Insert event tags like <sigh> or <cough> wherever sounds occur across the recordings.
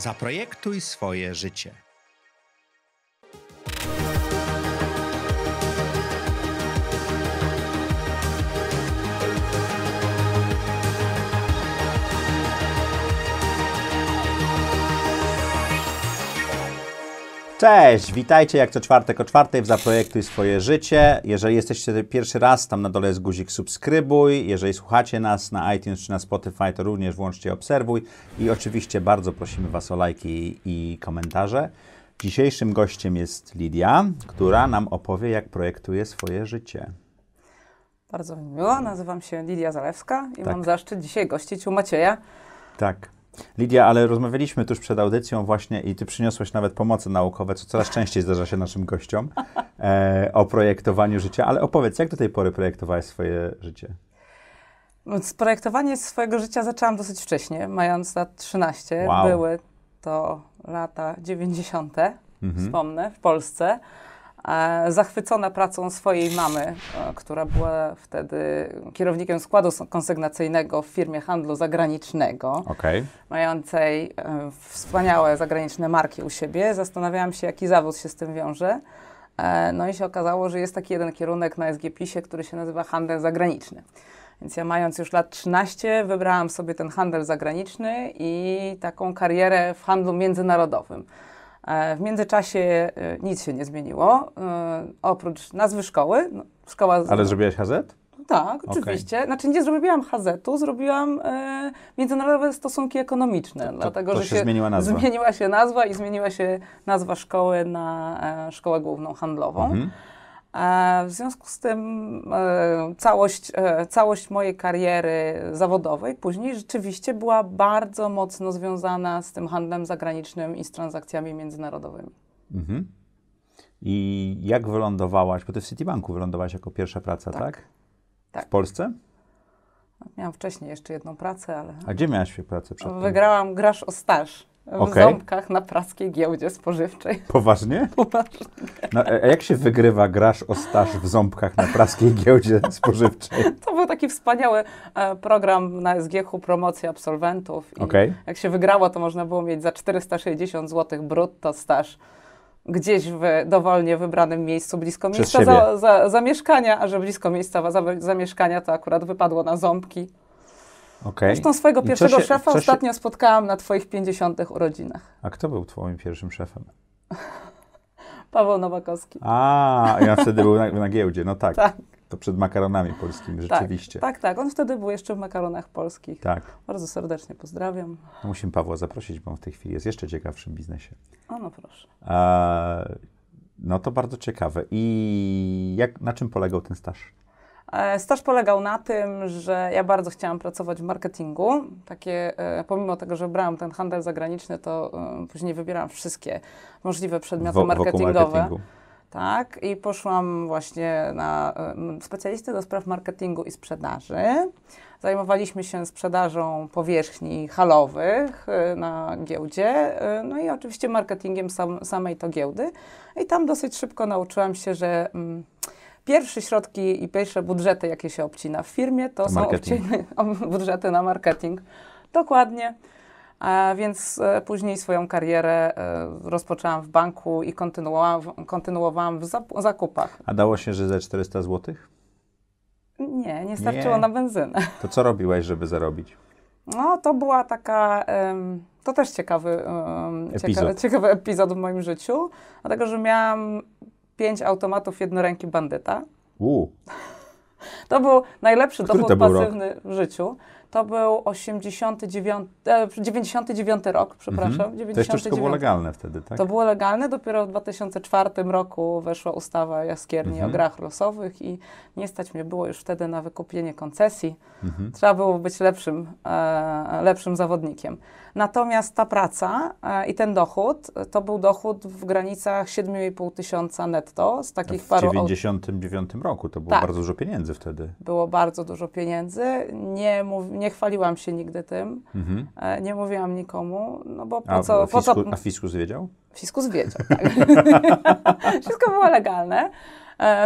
Zaprojektuj swoje życie. Cześć, witajcie jak co czwartek o czwartej w Zaprojektuj swoje życie. Jeżeli jesteście pierwszy raz, tam na dole jest guzik subskrybuj. Jeżeli słuchacie nas na iTunes czy na Spotify, to również włączcie obserwuj. I oczywiście bardzo prosimy Was o lajki i komentarze. Dzisiejszym gościem jest Lidia, która nam opowie, jak projektuje swoje życie. Bardzo mi miło, nazywam się Lidia Zalewska i tak. mam zaszczyt dzisiaj gościć u Macieja. Tak. Lidia, ale rozmawialiśmy tuż przed audycją właśnie i ty przyniosłaś nawet pomoce naukowe, co coraz częściej zdarza się naszym gościom, <laughs> e, o projektowaniu życia. Ale opowiedz, jak do tej pory projektowałaś swoje życie? No, projektowanie swojego życia zaczęłam dosyć wcześnie, mając lat 13. Wow. Były to lata 90., mhm. wspomnę, w Polsce. E, zachwycona pracą swojej mamy, e, która była wtedy kierownikiem składu konsygnacyjnego w firmie handlu zagranicznego, okay. mającej e, wspaniałe zagraniczne marki u siebie. Zastanawiałam się, jaki zawód się z tym wiąże. No i się okazało, że jest taki jeden kierunek na sgp ie który się nazywa handel zagraniczny. Więc ja mając już lat 13 wybrałam sobie ten handel zagraniczny i taką karierę w handlu międzynarodowym. E, w międzyczasie e, nic się nie zmieniło, e, oprócz nazwy szkoły. No, szkoła z... Ale zrobiłaś HZ? No tak, oczywiście. Okay. Znaczy nie zrobiłam hazetu, zrobiłam e, międzynarodowe stosunki ekonomiczne, to, to, dlatego to że się zmieniła, nazwa. zmieniła się nazwa i zmieniła się nazwa szkoły na e, szkołę główną handlową. Mhm. W związku z tym e, całość, e, całość mojej kariery zawodowej później rzeczywiście była bardzo mocno związana z tym handlem zagranicznym i z transakcjami międzynarodowymi. Mhm. I jak wylądowałaś, bo ty w Citibanku wylądowałaś jako pierwsza praca, tak? tak? tak. W Polsce? Miałam wcześniej jeszcze jedną pracę, ale... A gdzie miałaś pracę przedtem? Wygrałam grasz o staż w okay. Ząbkach na praskiej giełdzie spożywczej. <laughs> Poważnie? Poważnie. No, e, a jak się wygrywa grasz o staż w Ząbkach na praskiej giełdzie spożywczej? <laughs> To był taki wspaniały e, program na SGH-u promocji absolwentów. I okay. Jak się wygrało, to można było mieć za 460 zł brutto staż gdzieś w dowolnie wybranym miejscu blisko Przez miejsca za, za, zamieszkania, a że blisko miejsca zamieszkania za to akurat wypadło na Ząbki. Okay. Zresztą swojego pierwszego się, szefa ostatnio się... spotkałam na Twoich 50 urodzinach. A kto był Twoim pierwszym szefem? <laughs> Paweł Nowakowski. A, ja wtedy był na, na giełdzie, no tak. tak. To przed makaronami polskimi, tak, rzeczywiście. Tak, tak, tak, On wtedy był jeszcze w makaronach polskich. Tak. Bardzo serdecznie pozdrawiam. No musimy Pawła zaprosić, bo on w tej chwili jest jeszcze ciekawszym biznesie. O, no proszę. no to bardzo ciekawe. I jak, na czym polegał ten staż? E, staż polegał na tym, że ja bardzo chciałam pracować w marketingu. Takie, e, pomimo tego, że brałam ten handel zagraniczny, to e, później wybierałam wszystkie możliwe przedmioty Wo marketingowe. Tak, i poszłam właśnie na specjalistę do spraw marketingu i sprzedaży. Zajmowaliśmy się sprzedażą powierzchni halowych na giełdzie, no i oczywiście marketingiem sam, samej to giełdy. I tam dosyć szybko nauczyłam się, że. Mm, pierwsze środki i pierwsze budżety, jakie się obcina w firmie, to, są <laughs> budżety na marketing. Dokładnie. A więc e, później swoją karierę e, rozpoczęłam w banku i kontynuowałam, kontynuowałam w zakupach. A dało się, że ze 400 zł? Nie, nie starczyło nie. na benzynę. To co robiłaś, żeby zarobić? No, to była taka. to też ciekawy, epizod. Ciekawy, ciekawy epizod w moim życiu, dlatego że miałam pięć automatów jednoręki bandyta. U. To był najlepszy Który dochód był pasywny rok? w życiu. To był 89, e, 99 rok, przepraszam. Mhm. 99. To jeszcze było legalne wtedy, tak? To było legalne, dopiero w 2004 roku weszła ustawa jaskierni mhm. o grach losowych i nie stać mnie było już wtedy na wykupienie koncesji. Mhm. Trzeba było być lepszym, e, lepszym zawodnikiem. Natomiast ta praca e, i ten dochód, e, to był dochód w granicach 7,5 tysiąca netto z takich w paru... W 1999 roku to było tak. bardzo dużo pieniędzy wtedy. Było bardzo dużo pieniędzy. Nie, mów, nie chwaliłam się nigdy tym. Mhm. E, nie mówiłam nikomu, no bo po a, co... A fisku, co... A fiskus wiedział? Fiskus wiedział, tak. <laughs> Wszystko było legalne.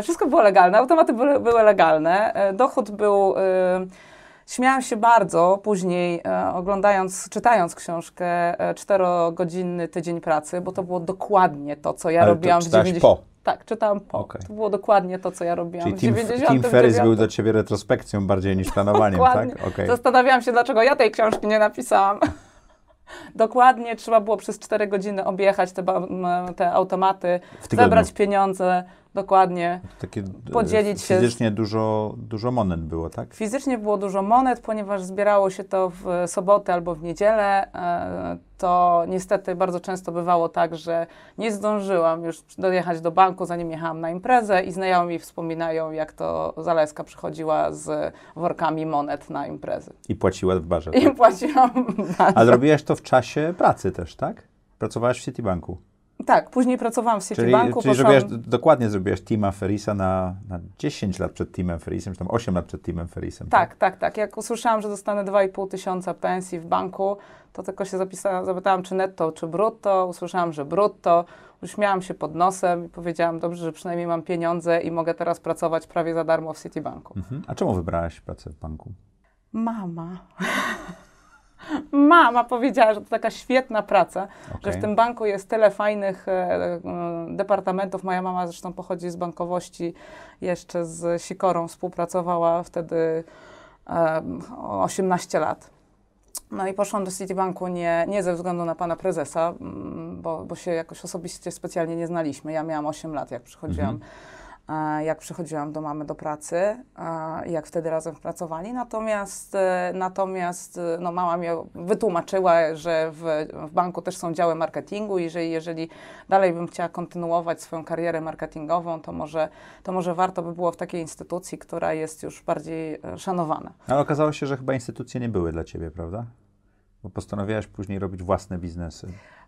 Wszystko było legalne, automaty były, były legalne. Dochód był... Yy, Śmiałam się bardzo później, e, oglądając, czytając książkę e, czterogodzinny tydzień pracy, bo to było dokładnie to, co ja Ale robiłam to w 90. po. Tak, czytałam po. Okay. To było dokładnie to, co ja robiłam Czyli w 90. Tim Ferris był dla ciebie retrospekcją bardziej niż planowaniem, tak? Okay. Zastanawiałam się, dlaczego ja tej książki nie napisałam. <laughs> Dokładnie trzeba było przez 4 godziny objechać te, te automaty, zebrać pieniądze, dokładnie Takie e, podzielić się. Fizycznie dużo, dużo monet było, tak? Fizycznie było dużo monet, ponieważ zbierało się to w sobotę albo w niedzielę. E, to niestety bardzo często bywało tak, że nie zdążyłam już dojechać do banku, zanim jechałam na imprezę i znajomi wspominają, jak to Zaleska przychodziła z workami monet na imprezy. I płaciła w barze. I tak? płaciłam w barze. A zrobiłaś to w czasie pracy też, tak? Pracowałaś w Citibanku. Tak, później pracowałam w Citibanku. Czyli, czyli poszłam... dokładnie zrobiłaś Tima Ferisa na, na 10 lat przed Timem Ferisem, czy tam 8 lat przed Timem Ferisem? Tak, tak, tak. tak. Jak usłyszałam, że dostanę 2,5 tysiąca pensji w banku, to tylko się zapisałam, zapytałam, czy netto, czy brutto. Usłyszałam, że brutto. Uśmiałam się pod nosem i powiedziałam, dobrze, że przynajmniej mam pieniądze i mogę teraz pracować prawie za darmo w Citibanku. Mhm. A czemu wybrałaś pracę w banku? Mama. <laughs> Mama powiedziała, że to taka świetna praca, okay. że w tym banku jest tyle fajnych e, e, departamentów. Moja mama zresztą pochodzi z bankowości, jeszcze z Sikorą współpracowała wtedy e, 18 lat. No i poszłam do Citibanku nie, nie ze względu na pana prezesa, mm, bo, bo się jakoś osobiście specjalnie nie znaliśmy. Ja miałam 8 lat, jak przychodziłam. Mhm. E, jak przychodziłam do mamy do pracy, e, jak wtedy razem pracowali. Natomiast, e, natomiast no mama mi wytłumaczyła, że w, w banku też są działy marketingu i że jeżeli dalej bym chciała kontynuować swoją karierę marketingową, to może, to może warto by było w takiej instytucji, która jest już bardziej szanowana. Ale okazało się, że chyba instytucje nie były dla ciebie, prawda? Bo postanowiłaś później robić własne biznesy.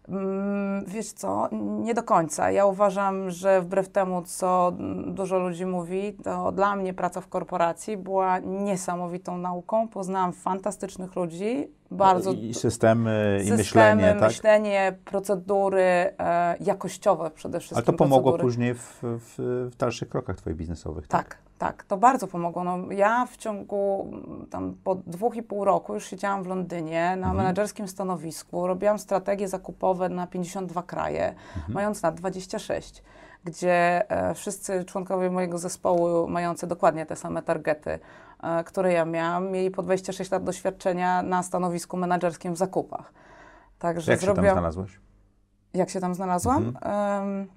Mm, wiesz co, nie do końca. Ja uważam, że wbrew temu, co dużo ludzi mówi, to dla mnie praca w korporacji była niesamowitą nauką. Poznałam fantastycznych ludzi, no bardzo... I systemy, i systemy, myślenie, tak? myślenie, procedury e, jakościowe przede wszystkim. Ale to pomogło procedury. później w, w, w, dalszych krokach twoich biznesowych, tak? Tak, tak, to bardzo pomogło. No, ja w ciągu mm, tam po dwóch i pół roku już siedziałam w Londynie na mhm. menedżerskim stanowisku, robiłam strategie zakupowe na 52 kraje, mhm. mając na 26 gdzie e, wszyscy członkowie mojego zespołu, mający dokładnie te same targety, e, które ja miałam, mieli po 26 lat doświadczenia na stanowisku menedżerskim w zakupach. Także Jak zrobiłam... się tam znalazłeś? Jak się tam znalazłam? Mhm. Um,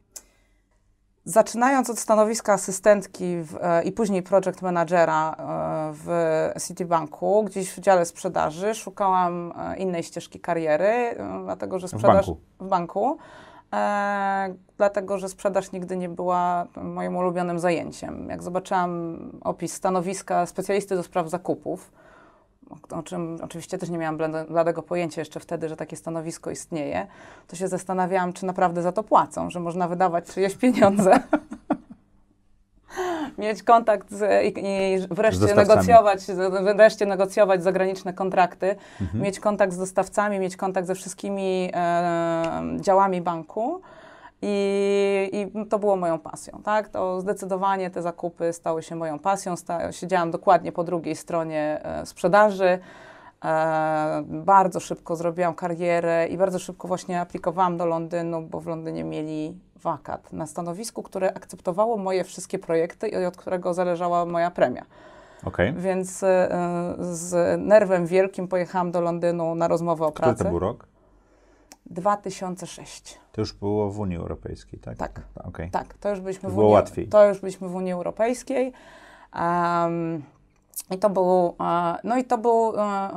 Zaczynając od stanowiska asystentki w, e, i później project managera e, w Citibanku, gdzieś w dziale sprzedaży, szukałam e, innej ścieżki kariery, dlatego że sprzedaż w banku. W banku e, dlatego że sprzedaż nigdy nie była moim ulubionym zajęciem. Jak zobaczyłam opis stanowiska specjalisty do spraw zakupów, o czym oczywiście też nie miałam bladego pojęcia jeszcze wtedy, że takie stanowisko istnieje, to się zastanawiałam, czy naprawdę za to płacą, że można wydawać czyjeś pieniądze. <laughs> Mieć kontakt z, i, i wreszcie, z negocjować, wreszcie negocjować zagraniczne kontrakty, mhm. mieć kontakt z dostawcami, mieć kontakt ze wszystkimi e, działami banku i, I, to było moją pasją, tak? To zdecydowanie te zakupy stały się moją pasją. Sta siedziałam dokładnie po drugiej stronie e, sprzedaży. E, bardzo szybko zrobiłam karierę i bardzo szybko właśnie aplikowałam do Londynu, bo w Londynie mieli wakat na stanowisku, które akceptowało moje wszystkie projekty i od którego zależała moja premia. Okay. Więc e, z nerwem wielkim pojechałam do Londynu na rozmowę o Który pracy. Który to był rok? 2006. To już było w Unii Europejskiej, tak? Tak. tak okay. Tak, to już byliśmy to w Unii, łatwiej. To już byliśmy w Unii Europejskiej. Um, i to był, e, no i to był, e,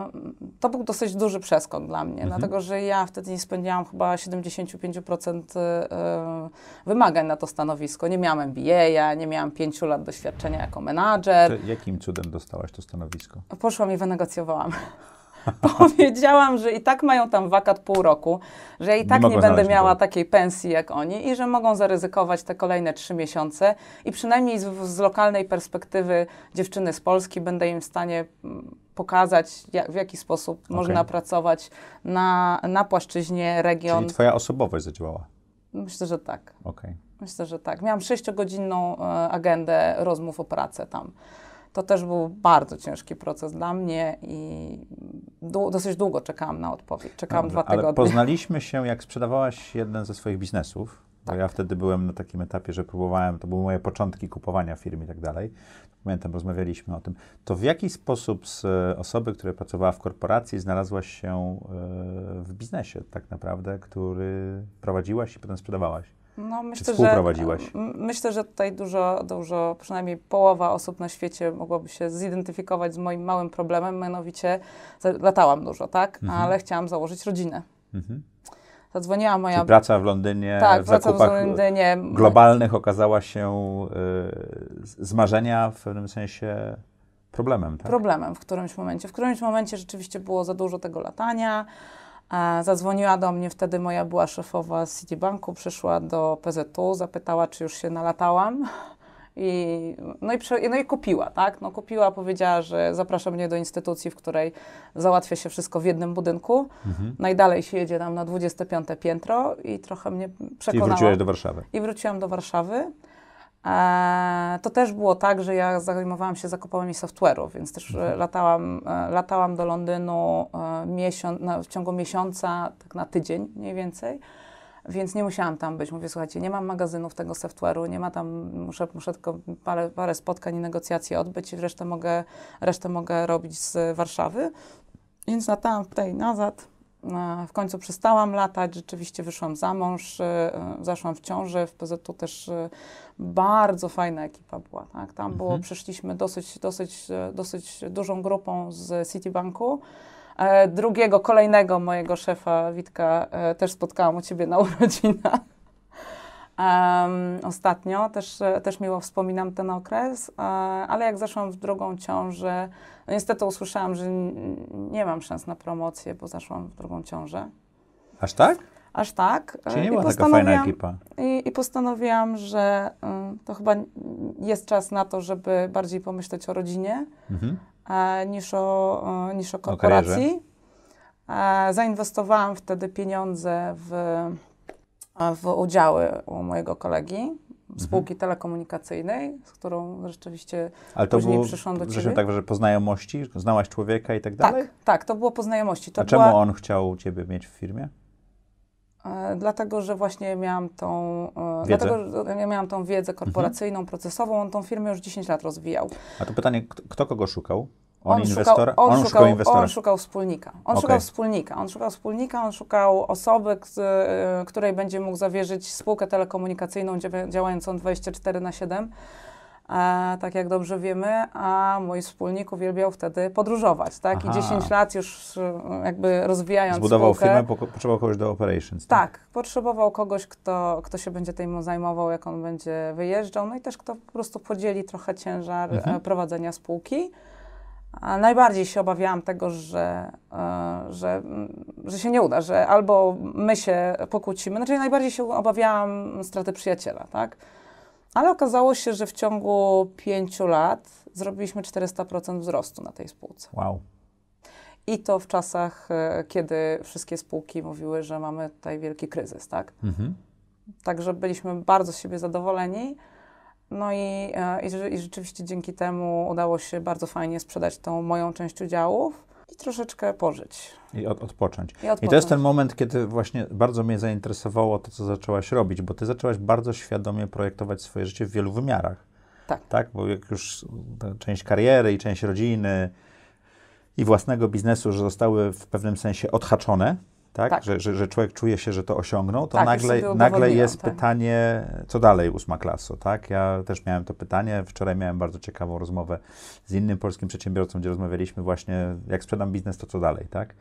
to był dosyć duży przeskok dla mnie, mhm. dlatego że ja wtedy nie spędziłam chyba 75% e, wymagań na to stanowisko. Nie miałam MBA, nie miałam 5 lat doświadczenia jako menadżer. To jakim cudem dostałaś to stanowisko? Poszłam i wynegocjowałam. <laughs> Powiedziałam, że i tak mają tam wakat pół roku, że ja i tak nie, nie będę miała takiej pensji jak oni i że mogą zaryzykować te kolejne trzy miesiące i przynajmniej z, z lokalnej perspektywy dziewczyny z Polski będę im w stanie mm, pokazać, jak, w jaki sposób okay. można pracować na, na płaszczyźnie region. Czyli twoja osobowość zadziałała? Myślę, że tak. Okay. Myślę, że tak. Miałam sześciogodzinną e, agendę rozmów o pracę tam. To też był bardzo ciężki proces dla mnie i dosyć długo czekałam na odpowiedź. Czekałam Dobrze, dwa tygodnie. Ale poznaliśmy się, jak sprzedawałaś jeden ze swoich biznesów. Tak. Ja wtedy byłem na takim etapie, że próbowałem, to były moje początki kupowania firm i tak dalej. Pamiętam, rozmawialiśmy o tym. To w jaki sposób z e, osoby, która pracowała w korporacji, znalazłaś się e, w biznesie tak naprawdę, który prowadziłaś i potem sprzedawałaś? No, myślę, Czy współprowadziłaś? Że, myślę, że tutaj dużo, dużo, przynajmniej połowa osób na świecie mogłaby się zidentyfikować z moim małym problemem, mianowicie latałam dużo, tak? Mhm. Ale chciałam założyć rodzinę. Mhm zadzwoniła moja... Czyli praca w Londynie, tak, w zakupach w Londynie. globalnych okazała się y, z marzenia w pewnym sensie problemem, tak? Problemem w którymś momencie. W którymś momencie rzeczywiście było za dużo tego latania. E, zadzwoniła do mnie wtedy moja była szefowa z Citibanku, przyszła do PZU, zapytała, czy już się nalatałam. I, no, i no i kupiła, tak? No kupiła, powiedziała, że zaprasza mnie do instytucji, w której załatwia się wszystko w jednym budynku. Mhm. Najdalej się jedzie tam na 25 piętro i trochę mnie przekonała. I wróciłaś do Warszawy. I wróciłam do Warszawy. E, to też było tak, że ja zajmowałam się zakupami software'u, więc też e, mhm. latałam, e, latałam do Londynu miesiąc, na, w ciągu miesiąca, tak na tydzień mniej więcej więc nie musiałam tam być. Mówię, słuchajcie, nie mam magazynów tego software'u, nie ma tam, muszę, muszę tylko parę, parę spotkań i negocjacji odbyć i resztę mogę, resztę mogę robić z Warszawy. Więc latałam tutaj nazad. E, w końcu przestałam latać, rzeczywiście wyszłam za mąż, e, zaszłam w ciąży. W PZU też e, bardzo fajna ekipa była. Tak? Tam było, mhm. przyszliśmy dosyć, dosyć, dosyć dużą grupą z Citibanku. E, drugiego, kolejnego mojego szefa Witka e, też spotkałam u ciebie na <laughs> urodzinach. Um, ostatnio, też, e, też miło wspominam ten okres, ale jak zeszłam w drugą ciążę, no niestety usłyszałam, że nie mam szans na promocję, bo zaszłam w drugą ciążę. Aż tak? Aż tak. Czyli nie była taka fajna ekipa. I, i postanowiłam, że to chyba jest czas na to, żeby bardziej pomyśleć o rodzinie. Mhm. E, niż o, e, niż o korporacji. O e, Zainwestowałam wtedy pieniądze w, w udziały u mojego kolegi, mhm. spółki mhm. telekomunikacyjnej, z którą rzeczywiście Ale to później było, przyszłam do ciebie. tak, że po znajomości? Znałaś człowieka i tak, tak dalej? Tak, tak to było po znajomości. To A była... czemu on chciał ciebie mieć w firmie? E, dlatego, że właśnie miałam tą, e, wiedzę? dlatego, że ja e, miałam tą wiedzę mhm. korporacyjną, mhm. procesową, on tą firmę już 10 lat rozwijał. A to pytanie, kto kogo szukał? On, on, szukał, on, on, szukał, inwestora? On szukał wspólnika. On okay. szukał wspólnika. On szukał wspólnika, on szukał osoby, której będzie mógł zawierzyć spółkę telekomunikacyjną działającą 24 na 7 E, tak jak dobrze wiemy, a mój wspólnik uwielbiał wtedy podróżować, tak? Aha. I 10 lat już e, jakby rozwijając Zbudował spółkę, firmę, potrzebował kogoś do operations, tak? tak? potrzebował kogoś, kto, kto się będzie tym zajmował, jak on będzie wyjeżdżał, no i też kto po prostu podzieli trochę ciężar e, mhm. prowadzenia spółki. A najbardziej się obawiałam tego, że, że, mm, że się nie uda, że albo my się pokłócimy. Znaczy, najbardziej się obawiałam straty przyjaciela, tak? Ale okazało się, że w ciągu pięciu lat zrobiliśmy 400% wzrostu na tej spółce. Wow. I to w czasach, e, kiedy wszystkie spółki mówiły, że mamy tutaj wielki kryzys, tak? Mhm. Także byliśmy bardzo z siebie zadowoleni. No i, e, i, i, rzeczywiście dzięki temu udało się bardzo fajnie sprzedać tą moją część udziałów i troszeczkę pożyć. I od, odpocząć. I I to jest ten moment, kiedy właśnie bardzo mnie zainteresowało to, co zaczęłaś robić, bo ty zaczęłaś bardzo świadomie projektować swoje życie w wielu wymiarach. Tak. tak? Bo jak już część kariery i część rodziny i własnego biznesu, że zostały w pewnym sensie odhaczone, tak? tak. Że, że, że, człowiek czuje się, że to osiągnął, to tak, nagle, nagle jest tak. pytanie, co dalej ósma klasa, tak? Ja też miałem to pytanie, wczoraj miałem bardzo ciekawą rozmowę z innym polskim przedsiębiorcą, gdzie rozmawialiśmy właśnie, jak sprzedam biznes, to co dalej, tak?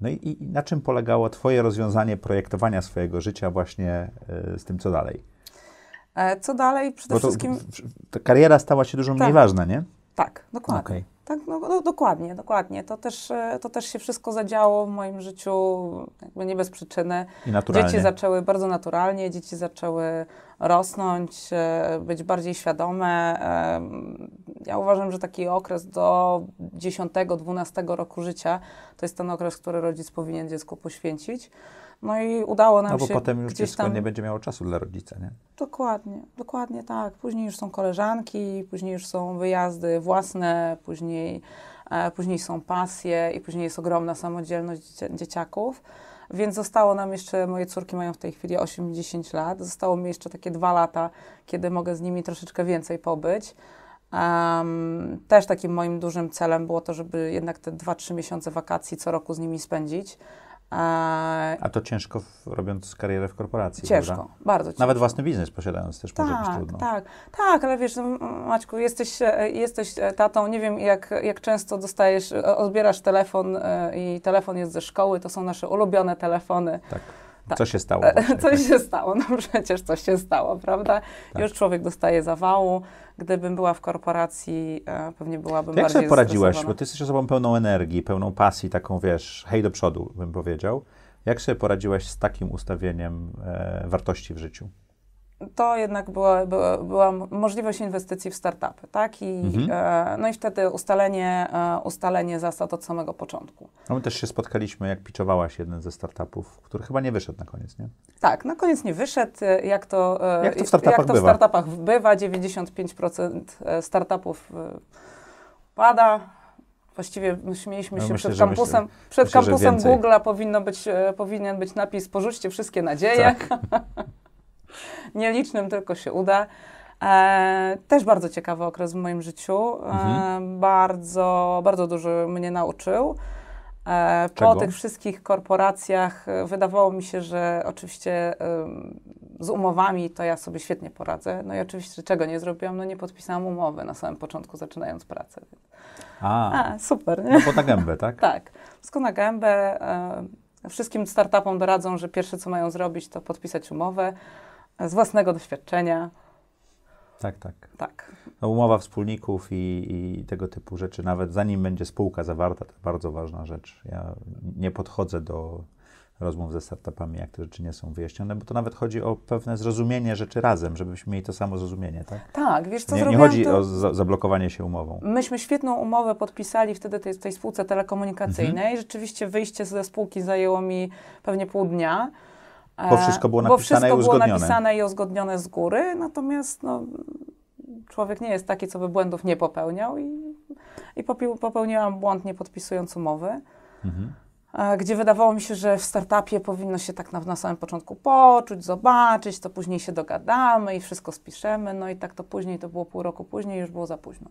No i, i na czym polegało Twoje rozwiązanie projektowania swojego życia właśnie e, z tym, co dalej? E, co dalej? Przede to, wszystkim... kariera stała się dużo mniej tak. ważna, nie? Tak, dokładnie. Okay. Tak, no, no, dokładnie, dokładnie. To też, e, to też się wszystko zadziało w moim życiu jakby nie bez przyczyny. I naturalnie. Dzieci zaczęły bardzo naturalnie, dzieci zaczęły rosnąć, e, być bardziej świadome. Ja uważam, że taki okres do 10-12 roku życia to jest ten okres, który rodzic powinien dziecku poświęcić. No i udało nam no, bo się. potem już gdzieś dziecko tam... nie będzie miało czasu dla rodzica, nie? Dokładnie, dokładnie tak. Później już są koleżanki, później już są wyjazdy własne, później, e, później są pasje i później jest ogromna samodzielność dzieci dzieciaków. Więc zostało nam jeszcze, moje córki mają w tej chwili 80 lat, zostało mi jeszcze takie dwa lata, kiedy mogę z nimi troszeczkę więcej pobyć. Um, też takim moim dużym celem było to, żeby jednak te 2-3 miesiące wakacji co roku z nimi spędzić. A to ciężko w, robiąc karierę w korporacji. Ciężko, prawda? bardzo ciężko. Nawet własny biznes posiadając też tak, może być tak, trudno. Tak, tak, ale wiesz, no, Maćku, jesteś, e, jesteś e, tatą, nie wiem jak, jak często dostajesz, e, odbierasz telefon i telefon jest ze szkoły, to są nasze ulubione telefony. Tak tak. Co się stało? E, właśnie, coś tak? się stało, no przecież coś się stało, prawda? Tak. Już człowiek dostaje zawału. Gdybym była w korporacji, e, pewnie byłabym to jak bardziej Jak sobie poradziłaś? Bo ty jesteś osobą pełną energii, pełną pasji, taką wiesz, hej do przodu, bym powiedział. Jak sobie poradziłaś z takim ustawieniem e, wartości w życiu? to jednak była, była, była, możliwość inwestycji w startupy, tak? I, mhm. e, no i wtedy ustalenie, e, ustalenie zasad od samego początku. No my też się spotkaliśmy, jak piczowałaś jeden ze startupów, który chyba nie wyszedł na koniec, nie? Tak, na koniec nie wyszedł. E, jak to, e, jak to w startupach, jak to w startupach bywa? 95% e, startupów e, pada, Właściwie śmieliśmy no, się myślę, przed kampusem. Myślę, przed myślę, kampusem Google'a powinno być, powinien być napis porzućcie wszystkie nadzieje. Tak. <laughs> nielicznym tylko się uda. E, też bardzo ciekawy okres w moim życiu. E, mhm. bardzo, bardzo dużo mnie nauczył. E, po tych wszystkich korporacjach e, wydawało mi się, że oczywiście z umowami to ja sobie świetnie poradzę. No i oczywiście czego nie zrobiłam? No nie podpisałam umowy na samym początku, zaczynając pracę. A, A super. Nie? No bo na gębę, tak? <laughs> tak. Wszystko na gębę. E, wszystkim startupom doradzą, że pierwsze co mają zrobić to podpisać umowę z własnego doświadczenia. Tak, tak. tak. No, umowa wspólników i, i, tego typu rzeczy, nawet zanim będzie spółka zawarta, to bardzo ważna rzecz. Ja nie podchodzę do rozmów ze startupami, jak te rzeczy nie są wyjaśnione, bo to nawet chodzi o pewne zrozumienie rzeczy razem, żebyśmy mieli to samo zrozumienie, tak? Tak, wiesz co, Nie, nie chodzi to... o zablokowanie się umową. Myśmy świetną umowę podpisali wtedy tej, tej spółce telekomunikacyjnej. Mhm. Rzeczywiście wyjście ze spółki zajęło mi pewnie pół dnia. E, bo wszystko było napisane, wszystko i, uzgodnione. Było napisane i uzgodnione z góry, natomiast no, człowiek nie jest taki, co by błędów nie popełniał i, i popił, popełniłam błąd nie podpisując umowy. Mhm e, gdzie wydawało mi się, że w startupie powinno się tak na, na, samym początku poczuć, zobaczyć, to później się dogadamy i wszystko spiszemy, no i tak to później, to było pół roku później, już było za późno.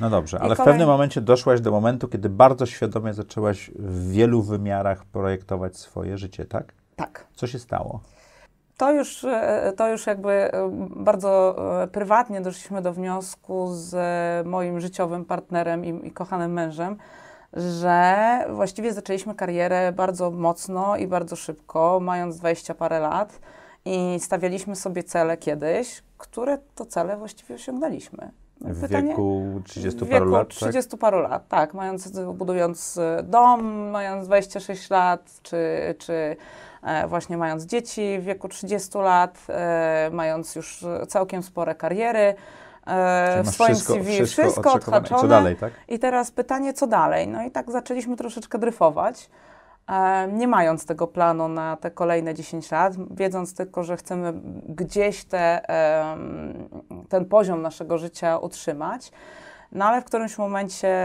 No dobrze, I ale kolej... w pewnym momencie doszłaś do momentu, kiedy bardzo świadomie zaczęłaś w wielu wymiarach projektować swoje życie, tak? Tak. Co się stało? To już, e, to już jakby e, bardzo e, prywatnie doszliśmy do wniosku z moim życiowym partnerem i, i kochanym mężem, że właściwie zaczęliśmy karierę bardzo mocno i bardzo szybko, mając dwadzieścia parę lat i stawialiśmy sobie cele kiedyś, które to cele właściwie osiągnęliśmy. No, w Pytanie? wieku 30 w wieku paru lat? 30 tak? paru lat, tak. Mając, budując e, dom, mając 26 lat, czy, czy e, właśnie mając dzieci w wieku 30 lat, e, mając już całkiem spore kariery w swoim wszystko, CV, wszystko, wszystko odhaczone. co dalej, tak? I teraz pytanie, co dalej? No i tak zaczęliśmy troszeczkę dryfować. E, nie mając tego planu na te kolejne 10 lat, wiedząc tylko, że chcemy gdzieś te, ten poziom naszego życia utrzymać. No ale w którymś momencie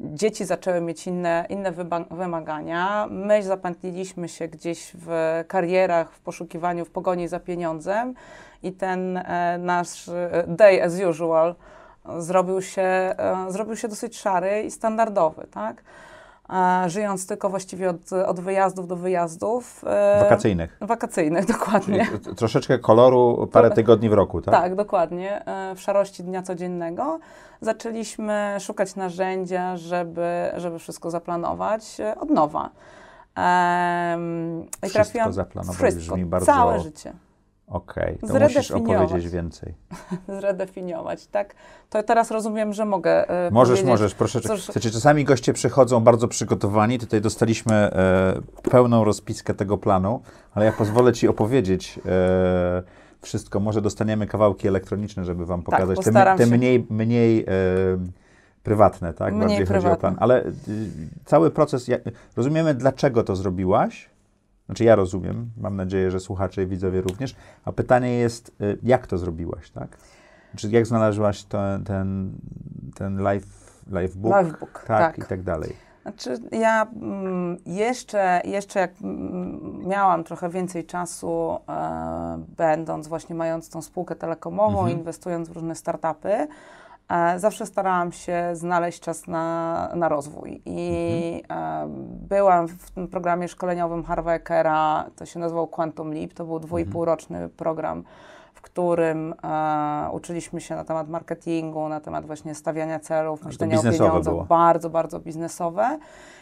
dzieci zaczęły mieć inne, inne wymagania. My zapętliliśmy się gdzieś w karierach, w poszukiwaniu, w pogoni za pieniądzem i ten e, nasz e, day as usual zrobił się, zrobił się dosyć szary i standardowy, tak? E, żyjąc tylko właściwie od, od wyjazdów do wyjazdów. E, wakacyjnych. Wakacyjnych, <laughs> dokładnie. Czyli e, troszeczkę koloru parę tak. tygodni w roku, tak? Tak, dokładnie. W szarości dnia codziennego zaczęliśmy szukać narzędzia, żeby, żeby wszystko zaplanować od nowa. wszystko trafiłam, zaplanować wszystko, brzmi bardzo... Całe życie. Okej, okay, to musisz opowiedzieć więcej. <laughs> Zredefiniować, tak? To teraz rozumiem, że mogę e, Możesz, możesz, proszę. Cóż... Znaczy, czasami goście przychodzą bardzo przygotowani. Tutaj dostaliśmy e, pełną rozpiskę tego planu, ale ja pozwolę ci opowiedzieć e, wszystko. Może dostaniemy kawałki elektroniczne, żeby wam tak, pokazać. Tak, te, te mniej, mniej e, prywatne, tak? Mniej Bardziej prywatne. chodzi o plan. Ale y, cały proces, ja, rozumiemy dlaczego to zrobiłaś, znaczy ja rozumiem, mam nadzieję, że słuchacze i widzowie również, a pytanie jest, y, jak to zrobiłaś, tak? Czy jak znalazłaś ten, ten, life live, book, tak, tak, i tak dalej? Znaczy ja mm, jeszcze, jeszcze jak mm, miałam trochę więcej czasu, e, będąc właśnie mając tą spółkę telekomową, mhm. inwestując w różne startupy, E, zawsze starałam się znaleźć czas na, na rozwój. I mhm. byłam w tym programie szkoleniowym Harvekera, to się nazywał Quantum Leap, to był dwójpółroczny mhm. program, w którym e, uczyliśmy się na temat marketingu, na temat właśnie stawiania celów, myślenia o pieniądzach, było. bardzo, bardzo biznesowe.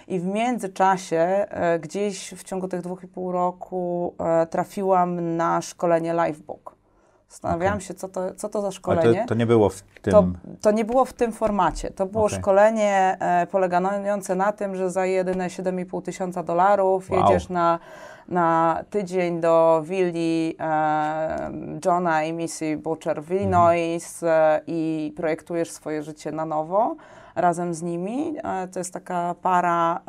I w międzyczasie e, gdzieś w ciągu tych dwóch i pół roku e, trafiłam na szkolenie Livebook. Zastanawiałam okay. się, co to, co to za szkolenie. To, to, nie było w tym... To, to, nie było w tym formacie. To było okay. szkolenie e, polegające na tym, że za jedyne 7,5 tysiąca dolarów wow. jedziesz na, na tydzień do willi e, Johna i Missy Butcher w mhm. Illinois mhm. e, i projektujesz swoje życie na nowo razem z nimi. E, to jest taka para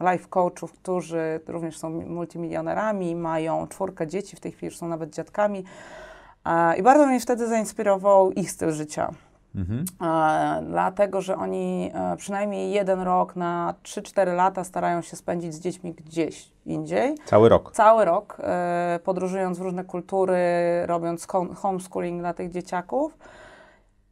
life coachów, którzy również są multimilionerami, mają czwórkę dzieci, w tej chwili już są nawet dziadkami. E, I bardzo mnie wtedy zainspirował ich styl życia. Mhm. E, dlatego, że oni e, przynajmniej jeden rok na 3-4 lata starają się spędzić z dziećmi gdzieś indziej. Cały rok. Cały rok, podróżując w różne kultury, robiąc homeschooling dla tych dzieciaków.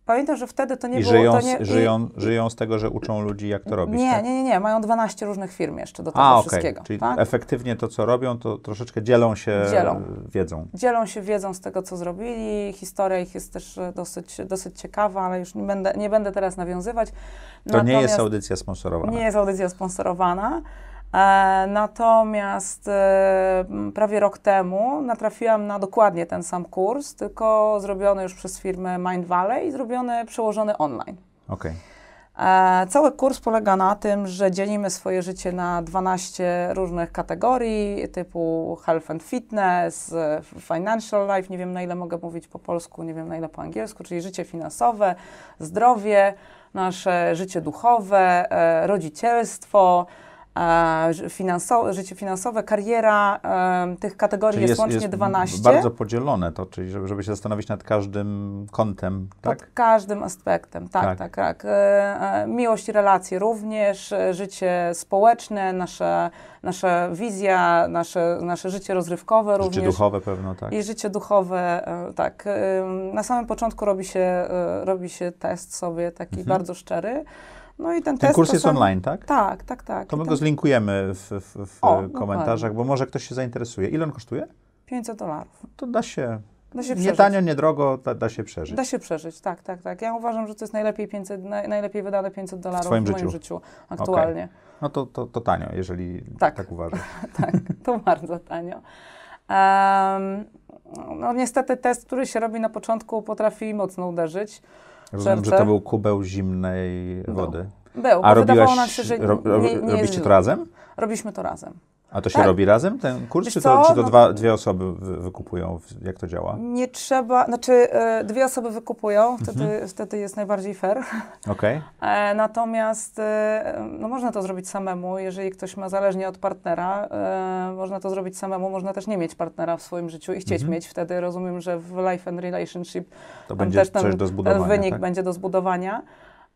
Pamiętam, że wtedy to nie I było... Żyją, to nie, żyją, i, żyją z tego, że uczą ludzi, jak to robić, Nie, tak? nie, nie, nie. Mają 12 różnych firm jeszcze do tego A, okay. wszystkiego. Czyli tak? efektywnie to, co robią, to troszeczkę dzielą się dzielą. wiedzą. Dzielą się wiedzą z tego, co zrobili. Historia ich jest też e, dosyć, dosyć ciekawa, ale już nie będę, nie będę teraz nawiązywać. To Natomiast nie jest audycja sponsorowana. Nie jest audycja sponsorowana. E, natomiast e, prawie rok temu natrafiłam na dokładnie ten sam kurs, tylko zrobiony już przez firmę Mind Valley i zrobiony, przełożony online. Okay. E, cały kurs polega na tym, że dzielimy swoje życie na 12 różnych kategorii, typu health and fitness, financial life, nie wiem na ile mogę mówić po polsku, nie wiem na ile po angielsku, czyli życie finansowe, zdrowie, nasze życie duchowe, rodzicielstwo, E, finansowe, życie finansowe, kariera, e, tych kategorii jest, jest, łącznie jest 12. Bardzo podzielone to, czyli żeby, żeby się zastanowić nad każdym kątem, tak? Pod każdym aspektem, tak, tak, tak. tak. E, miłość relacji również, życie społeczne, nasze, nasza wizja, nasze, nasze życie rozrywkowe życie również. Życie duchowe pewno, tak. I życie duchowe, tak. Na samym początku robi się, robi się test sobie taki mhm. bardzo szczery. No i ten, ten kurs jest są... online, tak? Tak, tak, tak. To my ten... go zlinkujemy w, w, w o, komentarzach, bo może ktoś się zainteresuje. Ile on kosztuje? 500 dolarów. to da się da się przeżyć. Nie tanio, nie drogo, da, da, się przeżyć. Da się przeżyć, tak, tak, tak. Ja uważam, że to jest najlepiej, 500, naj, najlepiej wydane 500 dolarów w, w, moim życiu, życiu aktualnie. Okay. No to, to, to tanio, jeżeli tak, tak uważasz. <laughs> tak, to bardzo tanio. Um, no niestety test, który się robi na początku potrafi mocno uderzyć. Rozumiem, że to był kubeł zimnej wody. Był, A bo robiłaś, wydawało nam się, że ro, ro, nie, nie Robiliście to razem? Robiliśmy to razem. A to się tak. robi razem ten kurs, czy to, czy to no, dwa, dwie osoby wykupują? Jak to działa? Nie trzeba, znaczy e, dwie osoby wykupują, wtedy, mhm. wtedy jest najbardziej fair. <laughs> Okay. E, natomiast e, no, można to zrobić samemu, jeżeli ktoś ma zależnie od partnera, e, można to zrobić samemu, można też nie mieć partnera w swoim życiu i chcieć mhm. mieć. Wtedy rozumiem, że w Life and Relationship to będzie też ten, coś do zbudowania, wynik tak? będzie do zbudowania.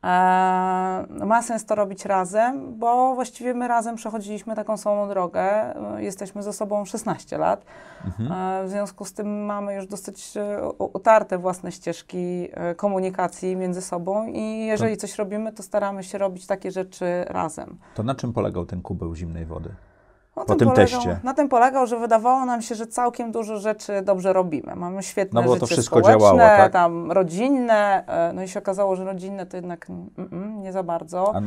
Eee, no ma sens to robić razem, bo właściwie my razem przechodziliśmy taką samą drogę. Eee, jesteśmy ze sobą 16 lat. Mhm. Eee, w związku z tym mamy już dosyć e, utarte własne ścieżki e, komunikacji między sobą i jeżeli to... coś robimy, to staramy się robić takie rzeczy razem. To na czym polegał ten kubeł zimnej wody? Na po tym, polegał, teście. Na tym polegał, że wydawało nam się, że całkiem dużo rzeczy dobrze robimy. Mamy świetne no, bo życie to wszystko działało, tak? tam rodzinne, e, no i się okazało, że rodzinne to jednak mm, mm, nie za bardzo. A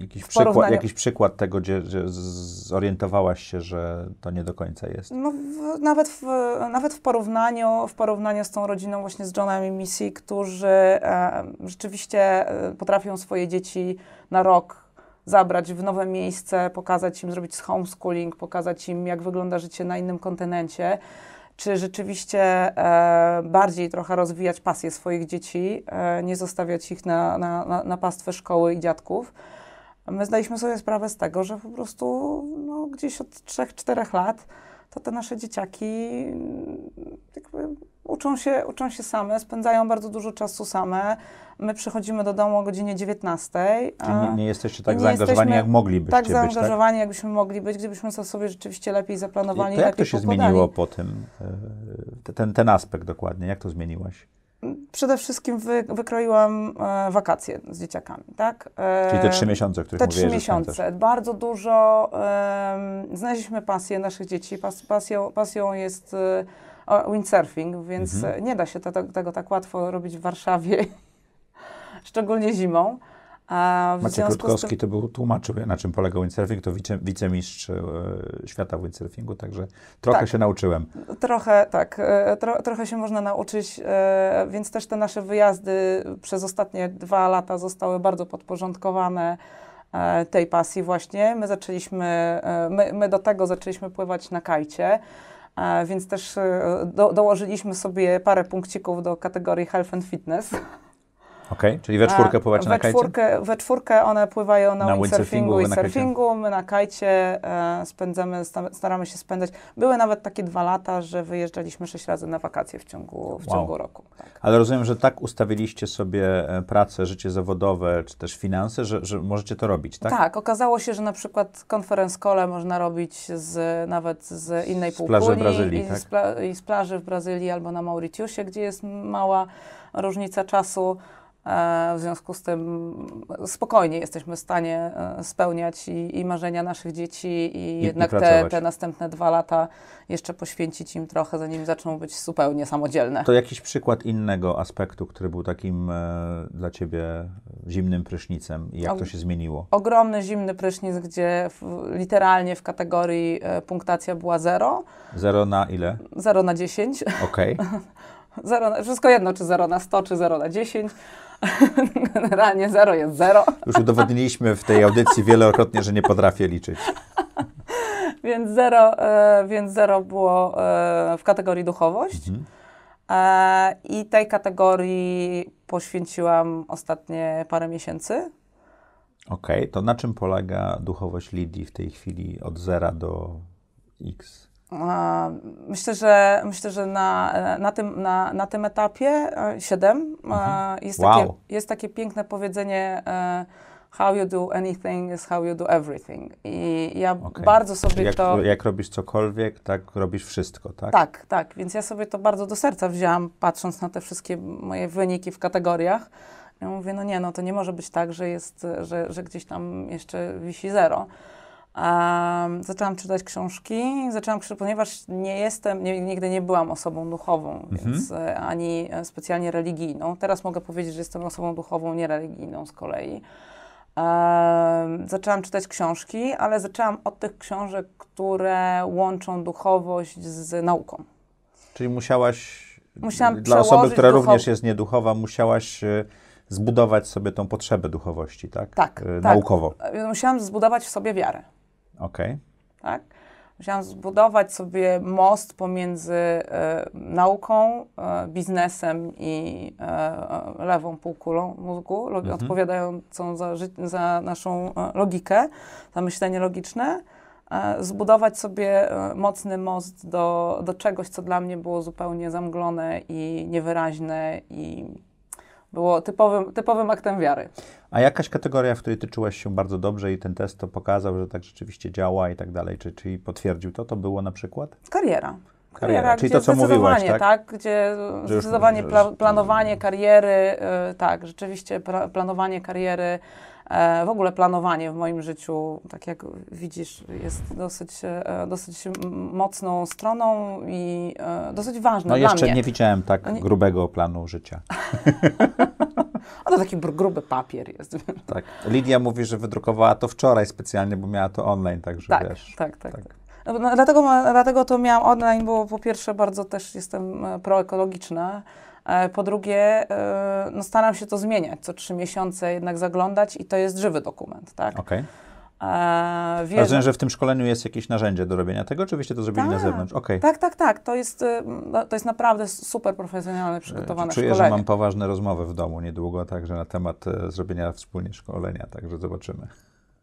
jakiś, przykład, jakiś przykład tego, gdzie, gdzie zorientowałaś się, że to nie do końca jest? No, w, nawet, w, nawet w, porównaniu, w porównaniu z tą rodziną właśnie z Johnem i Missy, którzy e, rzeczywiście e, potrafią swoje dzieci na rok zabrać w nowe miejsce, pokazać im, zrobić homeschooling, pokazać im, jak wygląda życie na innym kontynencie czy rzeczywiście e, bardziej trochę rozwijać pasję swoich dzieci, e, nie zostawiać ich na, na, na, pastwę szkoły i dziadków. My zdaliśmy sobie sprawę z tego, że po prostu no, gdzieś od 3-4 lat to te nasze dzieciaki mm, jakby uczą się, uczą się same, spędzają bardzo dużo czasu same. My przychodzimy do domu o godzinie 19. Nie, nie jesteście tak nie zaangażowani, jak moglibyśmy tak być. Tak zaangażowani, jakbyśmy mogli być, gdybyśmy sobie rzeczywiście lepiej zaplanowali. I to jak to się pokładali. zmieniło po tym, e, ten, ten aspekt dokładnie, jak to zmieniłaś? przede wszystkim wy, wykroiłam e, wakacje z dzieciakami, tak? E, Czyli te trzy miesiące, o Te trzy miesiące. Bardzo dużo e, znaleźliśmy pasję naszych dzieci. Pas, pasją, pasją jest e, windsurfing, więc mhm. nie da się tego tak łatwo robić w Warszawie, <laughs> szczególnie zimą. A Maciek Rutkowski tym... to był, tłumaczył, na czym polega windsurfing, to wice, wicemistrz e, świata windsurfingu, także trochę tak, się nauczyłem. Trochę, tak, e, tro, trochę się można nauczyć, e, więc też te nasze wyjazdy przez ostatnie dwa lata zostały bardzo podporządkowane e, tej pasji właśnie. My zaczęliśmy, e, my, my do tego zaczęliśmy pływać na kajcie więc też e, do, dołożyliśmy sobie parę punkcików do kategorii health and fitness. Okej, okay, czyli we czwórkę pływacie na kajcie? Czwórkę, we czwórkę one pływają na, na windsurfingu i surfingu, my na kajcie e, spędzamy, staramy się spędzać. Były nawet takie dwa lata, że wyjeżdżaliśmy sześć razy na wakacje w ciągu, w wow. ciągu roku. Tak. Ale rozumiem, że tak ustawiliście sobie e, pracę, życie zawodowe, czy też finanse, że, że możecie to robić, tak? Tak, okazało się, że na przykład konferenc kole można robić z, nawet z innej z półkuli. w Brazylii, i, tak? z pla- I z plaży w Brazylii albo na Mauritiusie, gdzie jest mała różnica czasu. E, w związku z tym spokojnie jesteśmy w stanie e, spełniać i, i marzenia naszych dzieci, i, I jednak i te, te, następne dwa lata jeszcze poświęcić im trochę, zanim zaczną być zupełnie samodzielne. To jakiś przykład innego aspektu, który był takim e, dla ciebie zimnym prysznicem i jak o, to się zmieniło? Ogromny zimny prysznic, gdzie w, literalnie w kategorii e, punktacja była zero. Zero na ile? Zero na dziesięć. Okej. <laughs> Okay. wszystko jedno, czy zero na sto, czy zero na dziesięć. <laughs> Generalnie zero jest zero. Już udowodniliśmy w tej audycji wielokrotnie, że nie potrafię liczyć. Więc zero, e, więc zero było e, w kategorii duchowość. Mhm. E, I tej kategorii poświęciłam ostatnie parę miesięcy. Okej, okay, to na czym polega duchowość Lidii w tej chwili od zera do X? Myślę, że, myślę, że na, na, tym, na, na tym etapie e, siedem mhm. jest, wow. takie, jest takie piękne powiedzenie e, how you do anything is how you do everything. I ja okay. bardzo sobie jak, to... Jak robisz cokolwiek, tak robisz wszystko, tak? Tak, tak. Więc ja sobie to bardzo do serca wzięłam, patrząc na te wszystkie moje wyniki w kategoriach. Ja mówię, no nie, no to nie może być tak, że jest, że, że gdzieś tam jeszcze wisi zero. Um, zaczęłam czytać książki, zaczęłam, ponieważ nie jestem, nie, nigdy nie byłam osobą duchową, mhm. więc e, ani e, specjalnie religijną. Teraz mogę powiedzieć, że jestem osobą duchową, niereligijną z kolei. Um, zaczęłam czytać książki, ale zaczęłam od tych książek, które łączą duchowość z nauką. Czyli musiałaś, Musiałam dla osoby, która duchow... również jest nieduchowa, musiałaś e, zbudować sobie tą potrzebę duchowości, tak? Tak. tak. Naukowo. Musiałam zbudować w sobie wiarę. Okej. Okay. Tak? Musiałam zbudować sobie most pomiędzy e, nauką, e, biznesem i e, e lewą półkulą mózgu, mhm. odpowiadającą za, ży- za naszą e, logikę, za myślenie logiczne. E, zbudować sobie mocny most do, do czegoś, co dla mnie było zupełnie zamglone i niewyraźne i było typowym, typowym aktem wiary. A jakaś kategoria, w której ty czułeś się bardzo dobrze i ten test to pokazał, że tak rzeczywiście działa i tak dalej, czy, czy potwierdził to, to było na przykład? Kariera. Kariera, kariera, czyli to, co mówiłaś, tak? tak? Gdzie zdecydowanie pla planowanie kariery, yy, tak, rzeczywiście planowanie kariery E, w ogóle planowanie w moim życiu, tak jak widzisz, jest dosyć, e, dosyć mocną stroną i e, dosyć ważną no, dla mnie. No jeszcze nie widziałem tak no grubego planu życia. <laughs> A to taki gruby papier jest. <laughs> Tak. Lidia mówi, że wydrukowała to wczoraj specjalnie, bo miała to online, także tak, wiesz. Tak, tak, tak. tak. No, no dlatego, dlatego to miałam online, bo po pierwsze bardzo też jestem proekologiczna, E, po drugie, e, no staram się to zmieniać, co trzy miesiące jednak zaglądać i to jest żywy dokument, tak? Okay. E, Rozumiem, że w tym szkoleniu jest jakieś narzędzie do robienia tego, czy wyście to zrobili tak, na zewnątrz? Okay. Tak, tak, tak. To jest, y, no, to jest naprawdę super profesjonalne, przygotowane Czuję, szkolenie. że mam poważne rozmowy w domu niedługo, także na temat zrobienia wspólnie szkolenia, także zobaczymy.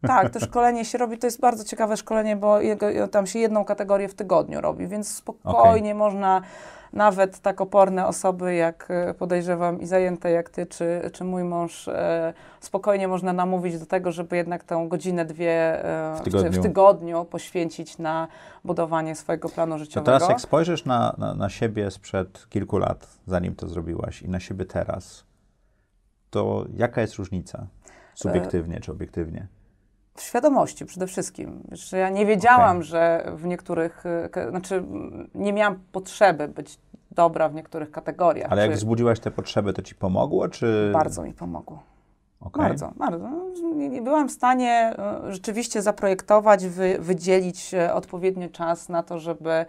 Tak, to szkolenie się robi, to jest bardzo ciekawe szkolenie, bo jego, tam się jedną kategorię w tygodniu robi, więc spokojnie okay. można nawet tak oporne osoby, jak e, podejrzewam i zajęte jak ty, czy, czy mój mąż, e, spokojnie można namówić do tego, żeby jednak tą godzinę, dwie e, w, tygodniu. w tygodniu, poświęcić na budowanie swojego planu no życiowego. To teraz jak spojrzysz na, na, na siebie sprzed kilku lat, zanim to zrobiłaś i na siebie teraz, to jaka jest różnica e, subiektywnie czy obiektywnie? w świadomości przede wszystkim. Że ja nie wiedziałam, okay. że w niektórych, e, znaczy nie miałam potrzeby być dobra w niektórych kategoriach. Ale czy... jak wzbudziłaś te potrzeby, to ci pomogło, czy... Bardzo mi pomogło. Okay. Bardzo, bardzo. Byłam w stanie e, rzeczywiście zaprojektować, wy, wydzielić e, odpowiedni czas na to, żeby,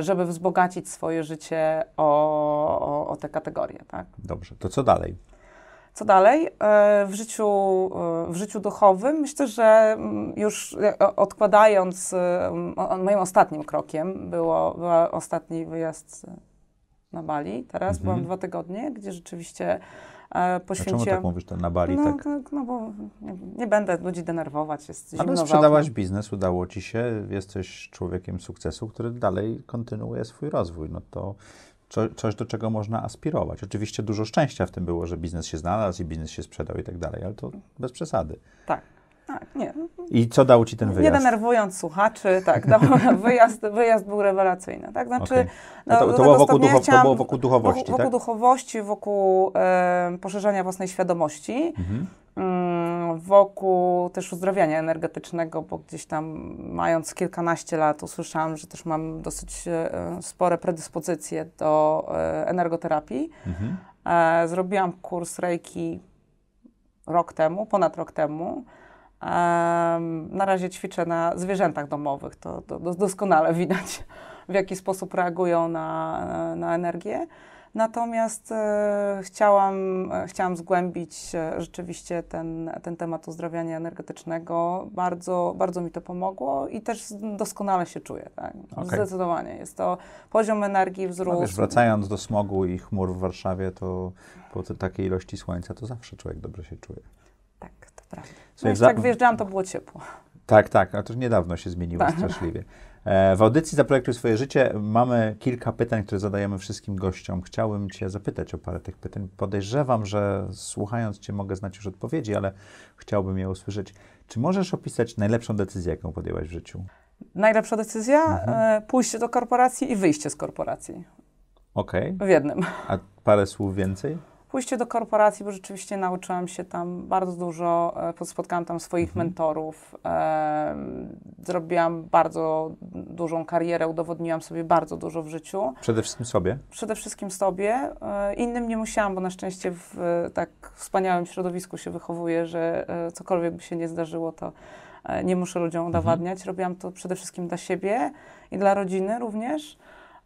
żeby wzbogacić swoje życie o, o, o te kategorie. Tak? Dobrze, to co dalej? Co dalej? E, w życiu, e, w życiu duchowym myślę, że mm, już e, odkładając, moim ostatnim krokiem było, był ostatni wyjazd na Bali. Teraz mhm. byłam dwa tygodnie, gdzie rzeczywiście e, poświęciłam... Czemu tak mówisz, to na Bali? No, tak? No, no, bo nie, nie, będę ludzi denerwować, jest Ale biznes, udało ci się, jesteś człowiekiem sukcesu, który dalej kontynuuje swój rozwój. No to coś, do czego można aspirować. Oczywiście dużo szczęścia w tym było, że biznes się znalazł i biznes się sprzedał i tak dalej, ale to bez przesady. Tak. Tak, nie. I co dał ci ten wyjazd? Nie denerwując słuchaczy, tak, dał, <laughs> wyjazd, wyjazd był rewelacyjny, tak, znaczy... Okay. No, to, no, to, było wokół duchow, to było wokół duchowości, Wokół, tak? wokół duchowości, wokół poszerzania własnej świadomości, mhm. Mm, wokół też uzdrowienia energetycznego, bo gdzieś tam mając kilkanaście lat usłyszałam, że też mam dosyć e, spore predyspozycje do e, energoterapii. Mhm. E, zrobiłam kurs Reiki rok temu, ponad rok temu. Na razie ćwiczę na zwierzętach domowych, to, to doskonale widać, w jaki sposób reagują na, na energię. Natomiast e, chciałam, e, chciałam zgłębić e, rzeczywiście ten, ten temat uzdrawiania energetycznego. Bardzo, bardzo mi to pomogło i też doskonale się czuję. Tak? Okay. Zdecydowanie. Jest to poziom energii wzrósł. No, wiesz, wracając do smogu i chmur w Warszawie, to po takiej ilości słońca to zawsze człowiek dobrze się czuje. Tak, to prawda. No, jak za... Tak to było ciepło. Tak, tak, ale już niedawno się zmieniło tak. straszliwie. E, w audycji Zaprojektuj swoje życie mamy kilka pytań, które zadajemy wszystkim gościom. Chciałbym Cię zapytać o parę tych pytań. Podejrzewam, że słuchając Cię mogę znać już odpowiedzi, ale chciałbym je usłyszeć. Czy możesz opisać najlepszą decyzję, jaką podjęłaś w życiu? Najlepsza decyzja? Mhm. E, pójście do korporacji i wyjście z korporacji. Okej. Okay. W jednym. A parę słów więcej? pójście do korporacji, bo rzeczywiście nauczyłam się tam bardzo dużo, e, spotkałam tam swoich mhm. mentorów, e, zrobiłam bardzo dużą karierę, udowodniłam sobie bardzo dużo w życiu. Przede wszystkim sobie? Przede wszystkim sobie. E, innym nie musiałam, bo na szczęście w tak wspaniałym środowisku się wychowuję, że cokolwiek by się nie zdarzyło, to nie muszę ludziom mhm. udowadniać. Mhm. Robiłam to przede wszystkim dla siebie i dla rodziny również.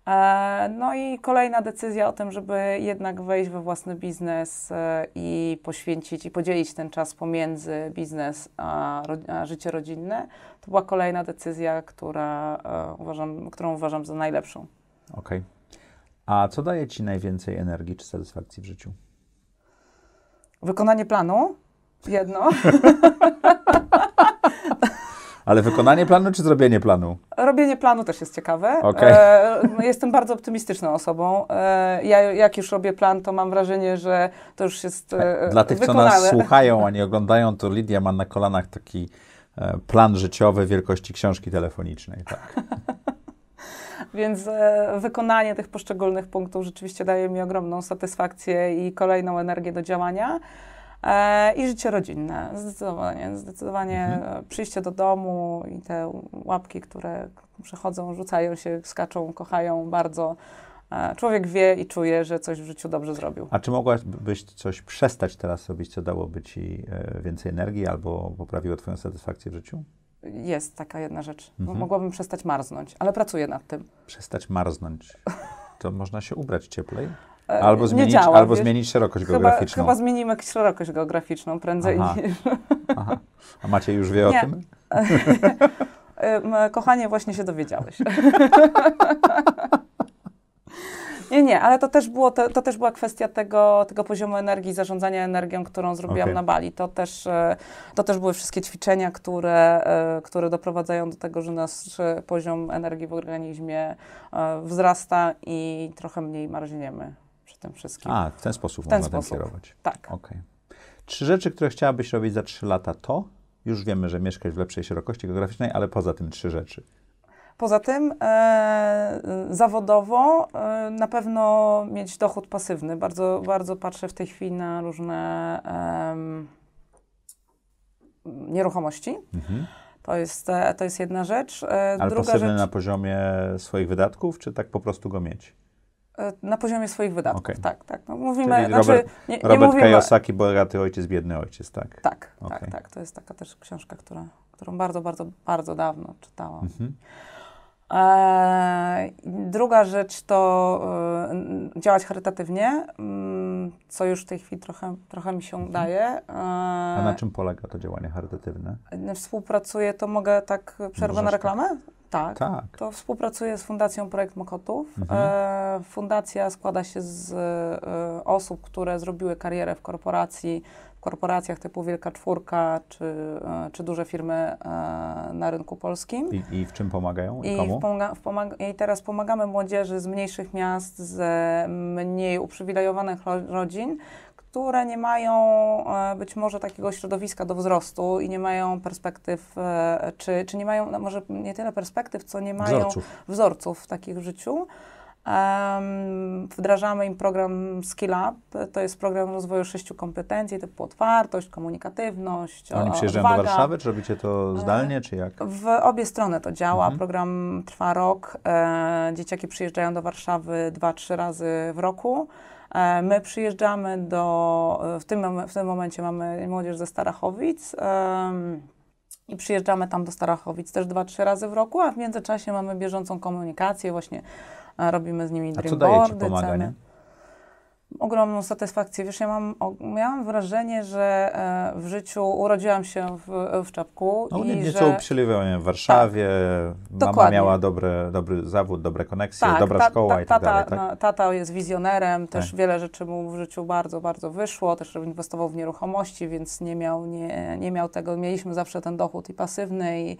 E, no i kolejna decyzja o tym, żeby jednak wejść we własny biznes e, i poświęcić i podzielić ten czas pomiędzy biznes a, a życie rodzinne, to była kolejna decyzja, która, e, uważam, którą uważam za najlepszą. Okej. Okay. A co daje Ci najwięcej energii czy satysfakcji w życiu? Wykonanie planu. Jedno. <laughs> Ale wykonanie planu czy zrobienie planu? Robienie planu też jest ciekawe. Okay. E, no, jestem bardzo optymistyczną osobą. E, ja jak już robię plan, to mam wrażenie, że to już jest e, tak, Dla tych, wykonane. co nas słuchają, a nie <laughs> oglądają, to Lidia ma na kolanach taki e, plan życiowy wielkości książki telefonicznej. Tak. <laughs> Więc e, wykonanie tych poszczególnych punktów rzeczywiście daje mi ogromną satysfakcję i kolejną energię do działania. E, i życie rodzinne, zdecydowanie. Zdecydowanie mhm. przyjście do domu i te łapki, które przechodzą, rzucają się, skaczą, kochają bardzo. E, człowiek wie i czuje, że coś w życiu dobrze zrobił. A czy mogłabyś coś przestać teraz robić, co dałoby ci e, więcej energii albo poprawiło twoją satysfakcję w życiu? Jest taka jedna rzecz. No, mhm. Mogłabym przestać marznąć, ale pracuję nad tym. Przestać marznąć. To można się ubrać cieplej? E, albo zmienić, działa, albo zmienić szerokość chyba, geograficzną. Chyba zmienimy szerokość geograficzną prędzej. Aha. Niż... Aha. A Macie już wie Nie. o tym? <laughs> E, kochanie, właśnie się dowiedziałeś. <laughs> Nie, nie, ale to też, było, to, to, też była kwestia tego, tego poziomu energii, zarządzania energią, którą zrobiłam okay. na Bali. To też, e, to też były wszystkie ćwiczenia, które, które doprowadzają do tego, że nasz poziom energii w organizmie wzrasta i trochę mniej marzniemy przy tym wszystkim. A, w ten sposób w ten można sposób. kierować. Tak. Okay. Trzy rzeczy, które chciałabyś robić za trzy lata to? Już wiemy, że mieszkać w lepszej szerokości geograficznej, ale poza tym trzy rzeczy. Poza tym e, e, zawodowo e, na pewno mieć dochód pasywny. Bardzo, bardzo patrzę w tej chwili na różne e, nieruchomości. Mhm. To jest, e, to jest jedna rzecz. E, ale Druga pasywny rzecz, na poziomie swoich wydatków, czy tak po prostu go mieć? E, na poziomie swoich wydatków, okay. tak, tak. No, mówimy, Czyli znaczy, Robert, znaczy, nie, nie Robert mówimy... Kajosaki, bogaty ojciec, biedny ojciec, tak? Tak, okay. tak, tak. To jest taka też książka, która, którą bardzo, bardzo, bardzo dawno czytałam. Mm-hmm. druga rzecz to e, działać charytatywnie, m, mm, co już w tej chwili trochę, trochę mi się mhm. udaje. E, A na czym polega to działanie charytatywne? Współpracuję, to mogę tak przerwę na tak. reklamę? Tak. Tak, tak. To współpracuję z Fundacją Projekt Mokotów. Mhm. E, fundacja składa się z e, osób, które zrobiły karierę w korporacji, w korporacjach typu Wielka Czwórka czy, e, czy duże firmy e, na rynku polskim. I, I, w czym pomagają? I, I, komu? W pomaga, w pomaga, I teraz pomagamy młodzieży z mniejszych miast, z mniej uprzywilejowanych rodzin, które nie mają e, być może takiego środowiska do wzrostu i nie mają perspektyw, e, czy, czy nie mają, no może nie tyle perspektyw, co nie mają wzorców, wzorców takich w życiu. Um, wdrażamy im program Skill Up. To jest program rozwoju sześciu kompetencji typu otwartość, komunikatywność. Oni przyjeżdżają odwaga. do Warszawy, czy robicie to e, zdalnie, czy jak? W obie strony to działa. Mhm. Program trwa rok. E, dzieciaki przyjeżdżają do Warszawy dwa, trzy razy w roku. E, my przyjeżdżamy do, e, w tym, w tym momencie mamy młodzież ze Starachowic i przyjeżdżamy tam do Starachowic też dwa, trzy razy w roku, a w międzyczasie mamy bieżącą komunikację, właśnie e, robimy z nimi dreamboardy, a ogromną satysfakcję. Wiesz, ja mam, miałam wrażenie, że e, w życiu urodziłam się w, w czapku. No, i nieco że... uprzywilejowałem w Warszawie, tak, mama dokładnie. miała dobry dobry zawód, dobre koneksje, tak, dobra ta, szkoła ta, i tak tata, dalej. Tak? No, tata jest wizjonerem, też tak. wiele rzeczy mu w życiu bardzo, bardzo wyszło, też inwestował w nieruchomości, więc nie miał, nie, nie miał tego, mieliśmy zawsze ten dochód i pasywny i,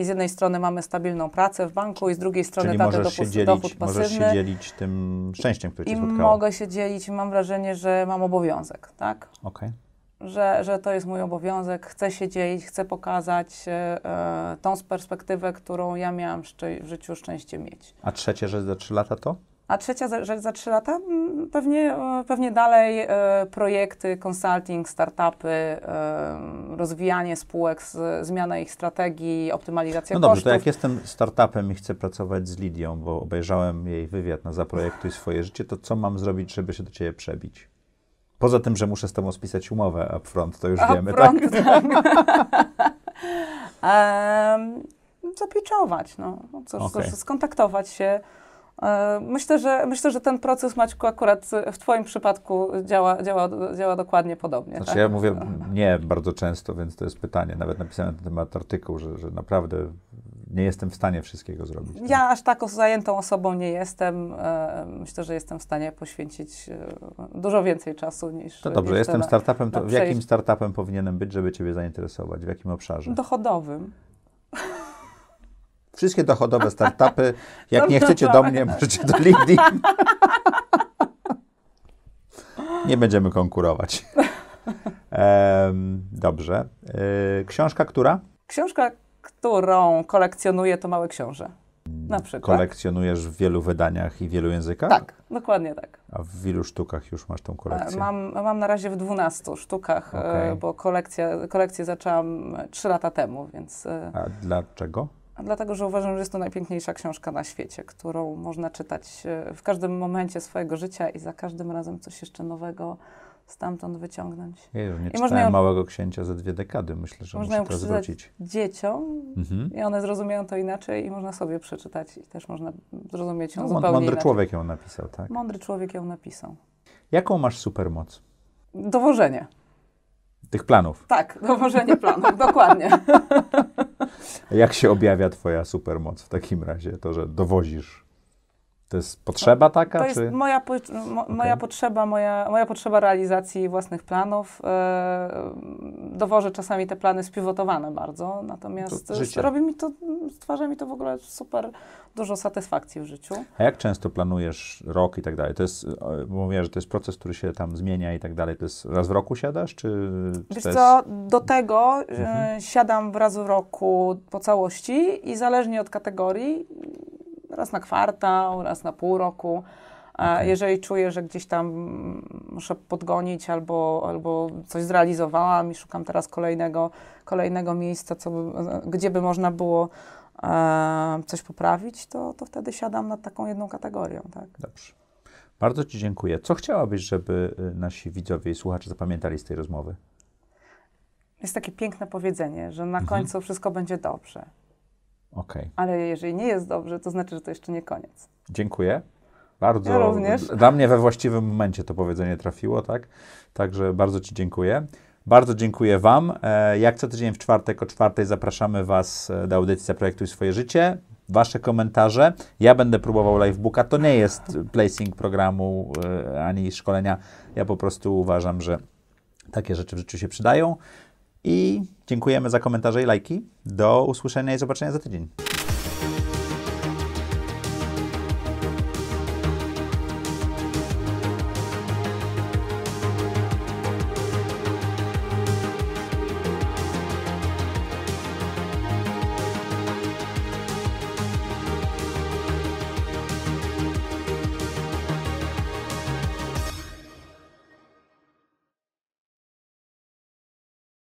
i z jednej strony mamy stabilną pracę w banku i z drugiej strony Czyli taty się dzielić, dochód pasywny. Możesz się dzielić tym szczęściem, które cię I spotkało. mogę się dzielić i mam wrażenie, że mam obowiązek, tak? Okay. Że, że to jest mój obowiązek, chcę się dzielić, chcę pokazać e, e tą perspektywę, którą ja miałam w życiu szczęście mieć. A trzecie, że za trzy lata to? A trzecia rzecz za trzy lata, mm, pewnie, e, pewnie dalej e, projekty, consulting, startupy, e, rozwijanie spółek, zmiana ich strategii, optymalizacja no dobrze, to jak jestem startupem i chcę pracować z Lidią, bo obejrzałem jej wywiad na Zaprojektuj swoje życie, to co mam zrobić, żeby się do Ciebie przebić? Poza tym, że muszę z Tobą spisać umowę upfront, to już up wiemy, front, tak? tak. um, <laughs> zapiczować, no. Cóż, okay. cóż, skontaktować się E, myślę, że, myślę, że ten proces, Maćku, akurat w Twoim przypadku działa, działa, działa dokładnie podobnie. Znaczy, tak? ja mówię nie bardzo często, więc to jest pytanie. Nawet napisałem na ten temat artykuł, że, że naprawdę nie jestem w stanie wszystkiego zrobić. Tak? Ja aż taką zajętą osobą nie jestem. E, myślę, że jestem w stanie poświęcić e, dużo więcej czasu niż. To dobrze, jestem startupem. To w tak, jakim startupem powinienem być, żeby Ciebie zainteresować? W jakim obszarze? Dochodowym. Wszystkie dochodowe startupy. <laughs> Jak nie chcecie do mnie, możecie do LinkedIn. Nie będziemy konkurować. dobrze. Y, książka która? Książka, którą kolekcjonuję, to Małe Książę. Na przykład. Kolekcjonujesz w wielu wydaniach i wielu językach? Tak, dokładnie tak. A w wielu sztukach już masz tą kolekcję? E, mam, mam na razie w 12 sztukach, e, okay. bo kolekcję, kolekcję zaczęłam 3 lata temu, więc... E, A dlaczego? dlatego, że uważam, że jest to najpiękniejsza książka na świecie, którą można czytać e, w każdym momencie swojego życia i za każdym razem coś jeszcze nowego stamtąd wyciągnąć. już nie I czytałem ją, Małego Księcia ze dwie dekady. Myślę, że można muszę to zwrócić. dzieciom mhm. i one zrozumieją to inaczej i można sobie przeczytać i też można zrozumieć ją no, zupełnie Mądry inaczej. człowiek ją napisał, tak? Mądry człowiek ją napisał. Jaką masz supermoc? Dowożenie. Tych planów. Tak, dowożenie planów, dokładnie. <laughs> Jak się objawia twoja supermoc w takim razie? To, że dowozisz to jest potrzeba taka? To jest czy? moja, po, mo, okay. moja potrzeba, moja, moja potrzeba realizacji własnych planów. Yy, dowożę czasami te plany spiwotowane bardzo, natomiast to robi mi to, stwarza mi to w ogóle super dużo satysfakcji w życiu. A jak często planujesz rok i tak dalej? To jest, e, mówię, że to jest proces, który się tam zmienia i tak dalej. To jest raz w roku siadasz, czy... czy Wiesz jest... co, do tego e, mhm. siadam raz w roku po całości i zależnie od kategorii raz na kwartał, raz na pół roku. Okay. Jeżeli czuję, że gdzieś tam muszę podgonić albo, albo coś zrealizowałam i szukam teraz kolejnego, kolejnego miejsca, co gdzie by można było e, coś poprawić, to, to wtedy siadam nad taką jedną kategorią. Tak? Dobrze. Bardzo Ci dziękuję. Co chciałabyś, żeby y, nasi widzowie i słuchacze zapamiętali z tej rozmowy? Jest takie piękne powiedzenie, że na mhm. końcu wszystko będzie dobrze. Okay. Ale jeżeli nie jest dobrze, to znaczy, że to jeszcze nie koniec. Dziękuję. Bardzo. Ja również. Dla mnie we właściwym momencie to powiedzenie trafiło, tak? Także bardzo Ci dziękuję. Bardzo dziękuję Wam. E, jak co tydzień w czwartek o czwartej zapraszamy Was e, do audycji Zaprojektuj swoje życie. Wasze komentarze. Ja będę próbował livebooka. To nie jest placing programu e, ani szkolenia. Ja po prostu uważam, że takie rzeczy w życiu się przydają. I dziękujemy za komentarze i lajki. Do usłyszenia i zobaczenia za tydzień.